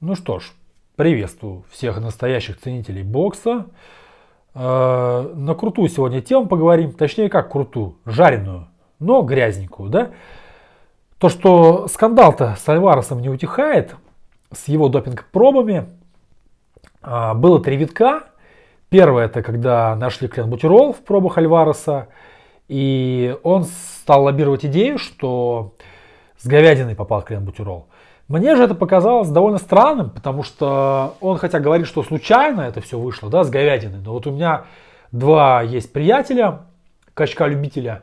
Ну что ж, приветствую всех настоящих ценителей бокса. Э, на крутую сегодня тему поговорим, точнее как крутую, жареную, но грязненькую, да? То, что скандал-то с Альваресом не утихает, с его допинг-пробами, а, было три витка. Первое, это когда нашли клен-бутерол в пробах Альвареса, и он стал лоббировать идею, что с говядиной попал клен-бутерол. Мне же это показалось довольно странным, потому что он хотя говорит, что случайно это все вышло, да, с говядиной. Но вот у меня два есть приятеля, качка-любителя.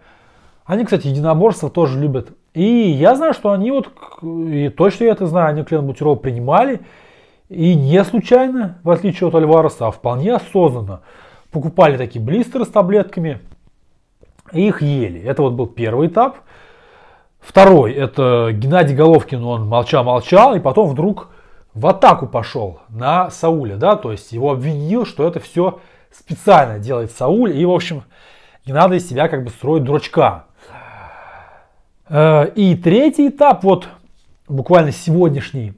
Они, кстати, единоборство тоже любят. И я знаю, что они вот, и точно я это знаю, они кленбутирол принимали. И не случайно, в отличие от Альвареса, а вполне осознанно покупали такие блистеры с таблетками и их ели. Это вот был первый этап. Второй – это Геннадий Головкин, он молчал-молчал, и потом вдруг в атаку пошел на Сауля, да, то есть его обвинил, что это все специально делает Сауль, и, в общем, не надо из себя как бы строить дурачка. Э, и третий этап, вот буквально сегодняшний,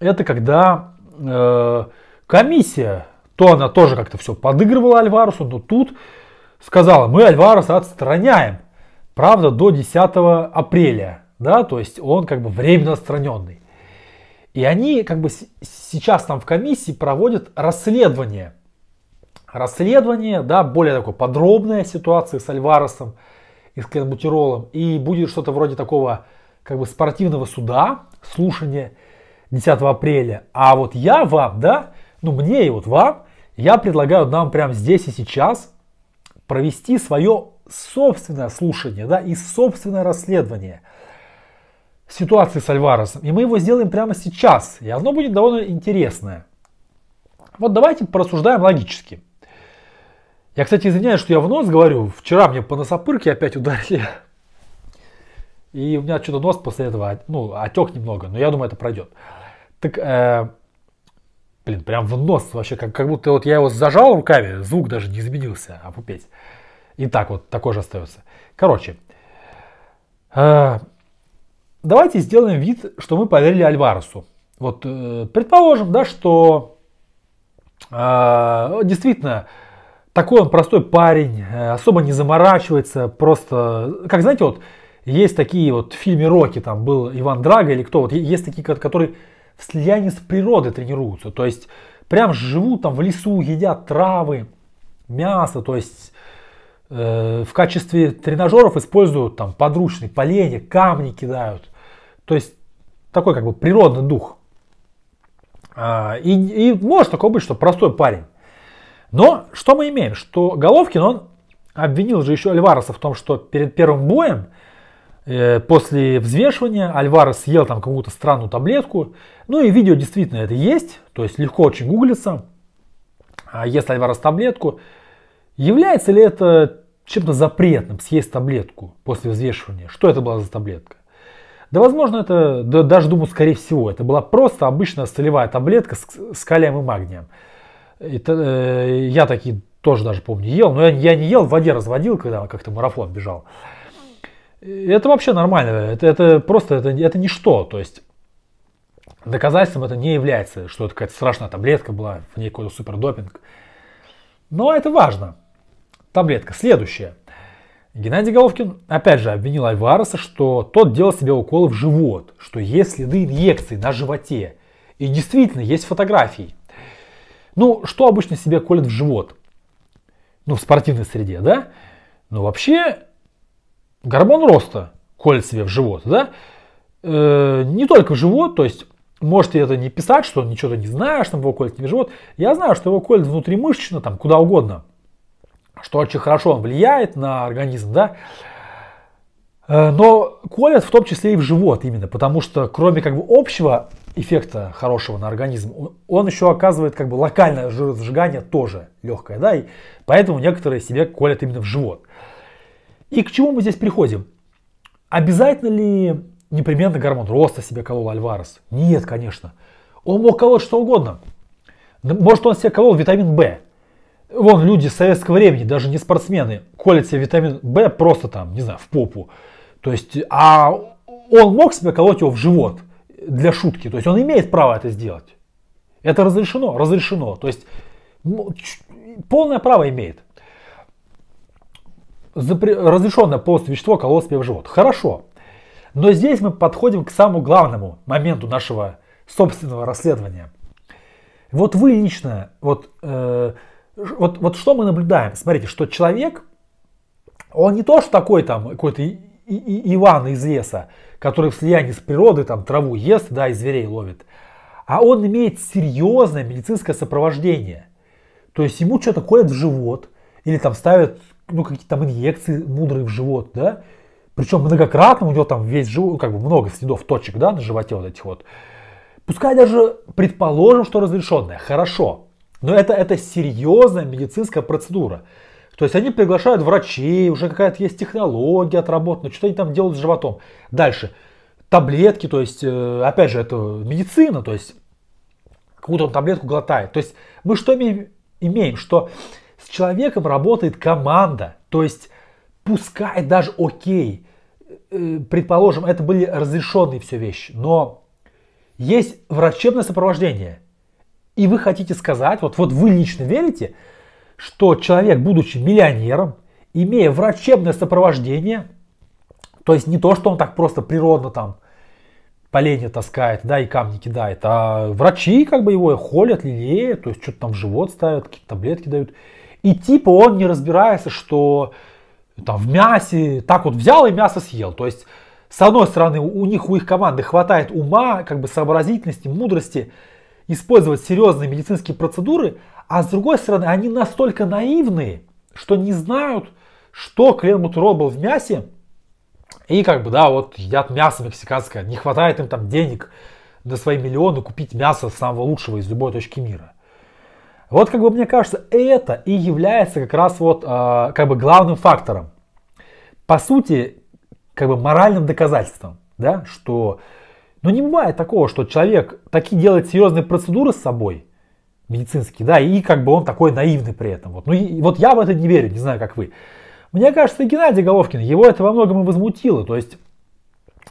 это когда э, комиссия, то она тоже как-то все подыгрывала Альварусу, но тут сказала, мы Альвареса отстраняем правда, до 10 апреля, да, то есть он как бы временно отстраненный. И они как бы сейчас там в комиссии проводят расследование. Расследование, да, более такое подробная ситуация с Альваресом и с Клермутиролом. И будет что-то вроде такого как бы спортивного суда, слушания 10 апреля. А вот я вам, да, ну мне и вот вам, я предлагаю нам прямо здесь и сейчас провести свое собственное слушание да, и собственное расследование ситуации с Альваресом. И мы его сделаем прямо сейчас. И оно будет довольно интересное. Вот давайте порассуждаем логически. Я, кстати, извиняюсь, что я в нос говорю. Вчера мне по носопырке опять ударили. И у меня что-то нос после этого, ну, отек немного, но я думаю, это пройдет. Так, э, блин, прям в нос вообще, как, как будто вот я его зажал руками, звук даже не изменился, а пупеть. И так вот, такой же остается. Короче, э, давайте сделаем вид, что мы поверили Альваресу. Вот, э, предположим, да, что э, действительно такой он простой парень, э, особо не заморачивается, просто, как знаете, вот есть такие вот в фильме Рокки, там был Иван Драго или кто, вот есть такие, которые в слиянии с природой тренируются, то есть прям живут там в лесу, едят травы, мясо, то есть Э, в качестве тренажеров используют там подручные поленья, камни кидают. То есть такой как бы природный дух. А, и, и может такое быть, что простой парень. Но что мы имеем? Что Головкин, он обвинил же еще Альвареса в том, что перед первым боем, э, после взвешивания, Альварес съел там какую-то странную таблетку. Ну и видео действительно это есть, то есть легко очень гуглится. А, ест Альварес таблетку, Является ли это чем-то запретным съесть таблетку после взвешивания? Что это была за таблетка? Да, возможно, это, да, даже думаю, скорее всего, это была просто обычная солевая таблетка с, с калием и магнием. Это, э, я такие тоже даже помню ел, но я, я не ел, в воде разводил, когда как-то марафон бежал. Это вообще нормально, это, это просто, это, это ничто, то есть доказательством это не является, что это какая-то страшная таблетка была, в ней какой-то супердопинг. Но это важно таблетка. Следующее. Геннадий Головкин опять же обвинил Альвареса, что тот делал себе уколы в живот, что есть следы инъекций на животе. И действительно, есть фотографии. Ну, что обычно себе колят в живот? Ну, в спортивной среде, да? Ну, вообще, гормон роста колет себе в живот, да? Э, не только в живот, то есть можете это не писать, что ничего ты не знаешь, там его колет не в живот. Я знаю, что его колет внутримышечно, там, куда угодно – что очень хорошо влияет на организм, да, э, но колят в том числе и в живот именно, потому что кроме как бы общего эффекта хорошего на организм, он еще оказывает как бы локальное жиросжигание тоже легкое, да, и поэтому некоторые себе колят именно в живот. И к чему мы здесь приходим? Обязательно ли непременно гормон роста себе колол Альварес? Нет, конечно. Он мог колоть что угодно. Может, он себе колол витамин В, Вон люди советского времени, даже не спортсмены, колят себе витамин В просто там, не знаю, в попу. То есть, а он мог себе колоть его в живот для шутки. То есть он имеет право это сделать. Это разрешено, разрешено. То есть ну, полное право имеет. Запре- разрешенное полностью вещество колоть себе в живот. Хорошо. Но здесь мы подходим к самому главному моменту нашего собственного расследования. Вот вы лично, вот э, вот, вот что мы наблюдаем? Смотрите, что человек, он не то, что такой там какой-то и, и, Иван из леса, который в слиянии с природой там траву ест, да, и зверей ловит, а он имеет серьезное медицинское сопровождение. То есть ему что-то колят в живот, или там ставят ну, какие-то там инъекции мудрые в живот, да, причем многократно у него там весь живот, как бы много следов, точек, да, на животе вот этих вот. Пускай даже предположим, что разрешенное, хорошо, но это, это серьезная медицинская процедура. То есть они приглашают врачей, уже какая-то есть технология отработана, что они там делают с животом. Дальше. Таблетки, то есть, э, опять же, это медицина, то есть, какую-то он таблетку глотает. То есть мы что имеем? имеем, что с человеком работает команда, то есть пускай даже окей, э, предположим, это были разрешенные все вещи, но есть врачебное сопровождение, и вы хотите сказать, вот, вот вы лично верите, что человек, будучи миллионером, имея врачебное сопровождение, то есть не то, что он так просто природно там поленья таскает, да, и камни кидает, а врачи как бы его холят, лелеют, то есть что-то там в живот ставят, какие-то таблетки дают. И типа он не разбирается, что там в мясе, так вот взял и мясо съел. То есть, с одной стороны, у них, у их команды хватает ума, как бы сообразительности, мудрости, использовать серьезные медицинские процедуры, а с другой стороны, они настолько наивные, что не знают, что клембутурол был в мясе, и как бы, да, вот едят мясо мексиканское, не хватает им там денег на свои миллионы купить мясо самого лучшего из любой точки мира. Вот как бы мне кажется, это и является как раз вот э, как бы главным фактором. По сути, как бы моральным доказательством, да, что но не бывает такого, что человек такие делает серьезные процедуры с собой, медицинские, да, и как бы он такой наивный при этом. Вот. Ну и вот я в это не верю, не знаю, как вы. Мне кажется, Геннадий Головкин, его это во многом и возмутило. То есть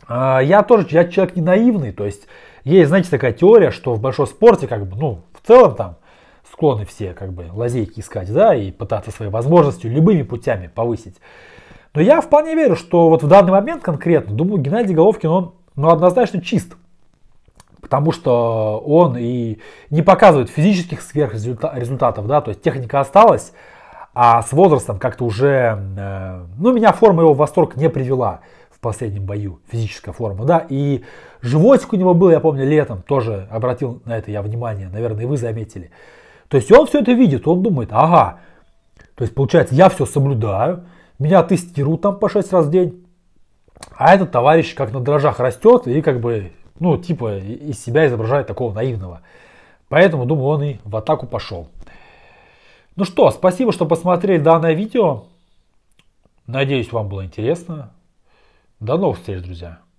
э, я тоже, я человек не наивный, то есть есть, знаете, такая теория, что в большом спорте, как бы, ну, в целом там склонны все, как бы, лазейки искать, да, и пытаться своей возможностью любыми путями повысить. Но я вполне верю, что вот в данный момент конкретно, думаю, Геннадий Головкин, он но однозначно чист. Потому что он и не показывает физических сверхрезультатов, да, то есть техника осталась, а с возрастом как-то уже, э, ну, меня форма его в восторг не привела в последнем бою, физическая форма, да, и животик у него был, я помню, летом тоже обратил на это я внимание, наверное, и вы заметили. То есть он все это видит, он думает, ага, то есть получается, я все соблюдаю, меня тестируют там по 6 раз в день, а этот товарищ как на дрожжах растет и как бы, ну, типа из себя изображает такого наивного. Поэтому, думаю, он и в атаку пошел. Ну что, спасибо, что посмотрели данное видео. Надеюсь, вам было интересно. До новых встреч, друзья.